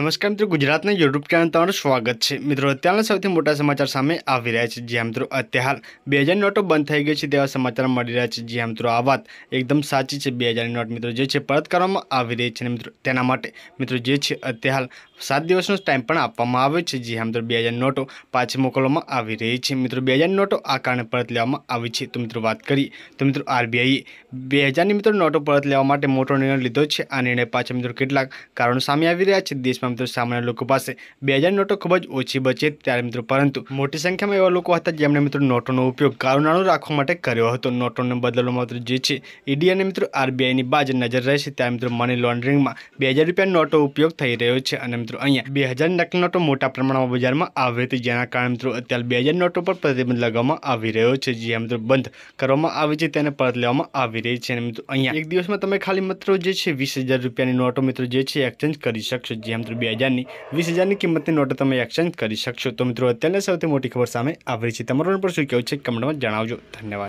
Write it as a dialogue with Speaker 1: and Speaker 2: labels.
Speaker 1: નમસ્કાર મિત્રો ગુજરાતના YouTube ચેનલ પર સ્વાગત છે મિત્રો અત્યારે સૌથી મોટો સમાચાર સામે આવી રહ્યો છે જે મિત્રો અત્યાર હાલ 2000 નોટો બંધ થઈ ગઈ છે તેવા સમાચાર મળી રહ્યા છે જે મિત્રો આ વાત एकदम સાચી છે 2000 નોટ મિત્રો જે છે પરત કરવામાં આવી રહી છે મિત્રો તેના માટે મિત્રો જે છે અત્યાર સાત દિવસનો ટાઈમ પણ આપવામાં આવ્યો છે જે મિત્રો 2000 નોટો પાછો મોકલવામાં આવી રહી છે મિત્રો 2000 નોટો આ કારણે પરત લેવામાં આવી છે તો મિત્રો વાત કરી તો મિત્રો RBI 2000 ની મિત્રો નોટો પરત લેવા માટે મોટો નિર્ણય લીધો છે આ નિર્ણય પાછો મિત્રો કેટલા કારણો સામે આવી રહ્યા છે મિત્રો સામે લોકો પાસે 2000 નોટો ખૂબ જ ઓછી બચે છે ત્યારે મિત્રો પરંતુ મોટી સંખ્યામાં એવા લોકો હતા જેમને મિત્રો નોટોનો ઉપયોગ ગારણાણો રાખવા માટે કર્યો હતો નોટોને બદલે માત્ર જે છે ઈડિયને મિત્રો RBI ની બાજ નજર રહેશે ત્યાં મિત્રો मनी લોન્ડરિંગમાં ₹2000 નોટો ઉપયોગ થઈ રહ્યો છે અને મિત્રો અહીંયા 2000 નોટ મોટો પ્રમાણમાં બજારમાં આવે તે જના કારણે મિત્રો અત્યારે 2000 નોટો પર પ્રતિબંધ લગાવવામાં આવી રહ્યો છે જે મિત્રો બંધ કરવામાં આવી છે તેના પર લેવામાં આવી રહી છે અને મિત્રો અહીંયા એક દિવસમાં તમે ખાલી માત્ર જે છે ₹20000 ની નોટો મિત્રો જે છે એક્સચેન્જ કરી શકશો જે બે હજારની વીસ હજારની કિંમતની નોટો તમે એક્સચેન્જ કરી શકશો તો મિત્રો અત્યારની સૌથી મોટી ખબર સામે આવી છે તમારું પણ શું કહેવું છે કમેન્ટમાં જણાવજો ધન્યવાદ